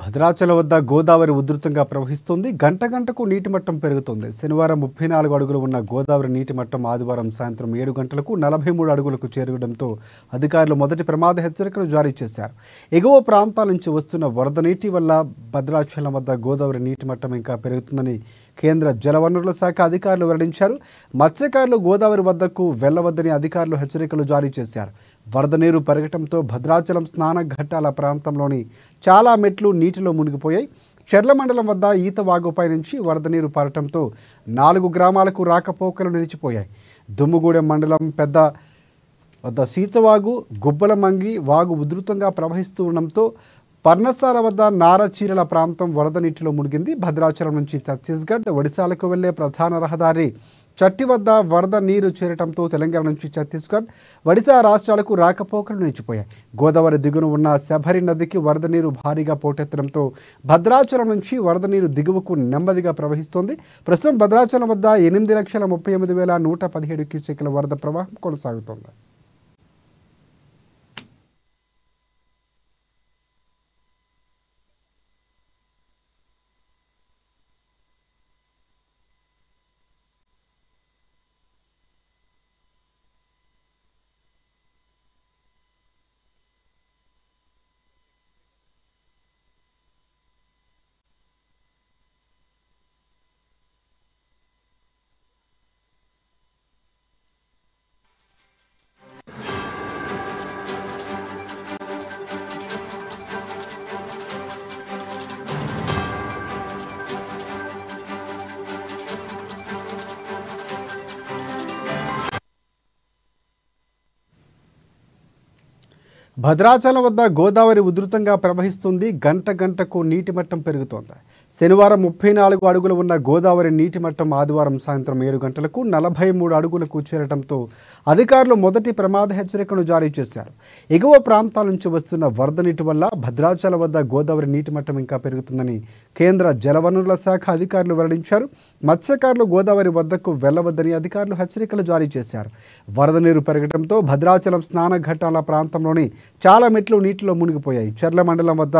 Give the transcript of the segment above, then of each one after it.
భద్రాచలం వద్ద గోదావరి ఉధృతంగా ప్రవహిస్తుంది గంట గంటకు నీటి మట్టం పెరుగుతుంది శనివారం ముప్పై నాలుగు అడుగులు ఉన్న గోదావరి నీటి మట్టం ఆదివారం సాయంత్రం ఏడు గంటలకు నలభై మూడు అడుగులకు చేరడంతో అధికారులు మొదటి ప్రమాద హెచ్చరికలు జారీ చేశారు ఎగువ ప్రాంతాల నుంచి వస్తున్న వరద నీటి వల్ల భద్రాచలం వద్ద గోదావరి నీటి మట్టం ఇంకా పెరుగుతుందని కేంద్ర జలవనరుల శాఖ అధికారులు వెల్లడించారు మత్స్యకారులు గోదావరి వద్దకు వెళ్లవద్దని అధికారులు హెచ్చరికలు జారీ చేశారు వరద నీరు పెరగటంతో భద్రాచలం స్నాన ఘట్టాల ప్రాంతంలోని చాలా మెట్లు నీటిలో మునిగిపోయాయి చెర్ల మండలం వద్ద ఈత వాగుపై నుంచి వరద నీరు పారటంతో నాలుగు గ్రామాలకు రాకపోకలు నిలిచిపోయాయి దుమ్ముగూడెం మండలం పెద్ద వద్ద సీతవాగు గుబ్బలమంగి వాగు ఉధృతంగా ప్రవహిస్తూ ఉండడంతో పర్ణసాల వద్ద నారచీరల ప్రాంతం వరద నీటిలో మునిగింది భద్రాచలం నుంచి ఛత్తీస్గఢ్ ఒడిశాలకు వెళ్లే ప్రధాన రహదారి చట్టి వద్ద వరద నీరు చేరటంతో తెలంగాణ నుంచి ఛత్తీస్గఢ్ ఒడిశా రాష్ట్రాలకు రాకపోకలు నిలిచిపోయాయి గోదావరి దిగున ఉన్న శబరి నదికి వరద నీరు భారీగా పోటెత్తడంతో భద్రాచలం నుంచి వరద నీరు దిగువకు నెమ్మదిగా ప్రవహిస్తోంది ప్రస్తుతం భద్రాచలం వద్ద ఎనిమిది లక్షల ముప్పై ఎనిమిది వేల నూట పదిహేడు క్యూసెక్ల వరద ప్రవాహం కొనసాగుతోంది భద్రాచలం వద్ద గోదావరి ఉధృతంగా ప్రవహిస్తుంది గంట గంటకు నీటి మట్టం పెరుగుతోంది శనివారం ముప్పై నాలుగు అడుగులు ఉన్న గోదావరి నీటి మట్టం ఆదివారం సాయంత్రం ఏడు గంటలకు నలభై మూడు అడుగులకు చేరడంతో అధికారులు మొదటి ప్రమాద హెచ్చరికను జారీ చేశారు ఎగువ ప్రాంతాల నుంచి వస్తున్న వరద నీటి వల్ల భద్రాచల వద్ద గోదావరి నీటి మట్టం ఇంకా పెరుగుతుందని కేంద్ర జలవనరుల శాఖ అధికారులు వెల్లడించారు మత్స్యకారులు గోదావరి వద్దకు వెళ్లవద్దని అధికారులు హెచ్చరికలు జారీ చేశారు వరద నీరు పెరగడంతో భద్రాచలం స్నాన ఘట్టాల ప్రాంతంలోని చాలా మెట్లు నీటిలో మునిగిపోయాయి చర్ల మండలం వద్ద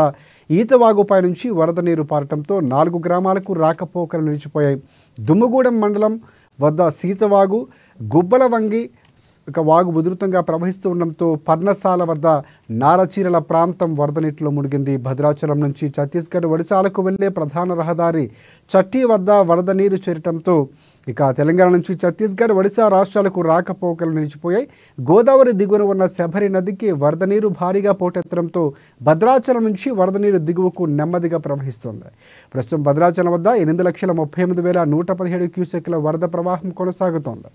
ఈతవాగుపై నుంచి వరద నీరు పారటంతో నాలుగు గ్రామాలకు రాకపోకలు నిలిచిపోయాయి దుమ్ముగూడెం మండలం వద్ద సీతవాగు గుబ్బలవంగి ఒక వాగు ఉధృతంగా ప్రవహిస్తూ ఉండడంతో పర్ణశాల వద్ద నారచీరల ప్రాంతం వరద నీటిలో మునిగింది భద్రాచలం నుంచి ఛత్తీస్గఢ్ ఒడిశాలకు వెళ్లే ప్రధాన రహదారి చట్టి వద్ద వరద నీరు చేరటంతో ఇక తెలంగాణ నుంచి ఛత్తీస్గఢ్ ఒడిశా రాష్ట్రాలకు రాకపోకలు నిలిచిపోయాయి గోదావరి దిగువన ఉన్న శబరి నదికి వరద నీరు భారీగా పోటెత్తడంతో భద్రాచలం నుంచి వరద నీరు దిగువకు నెమ్మదిగా ప్రవహిస్తోంది ప్రస్తుతం భద్రాచలం వద్ద ఎనిమిది లక్షల ముప్పై ఎనిమిది వేల నూట పదిహేడు క్యూసెక్ల వరద ప్రవాహం కొనసాగుతోంది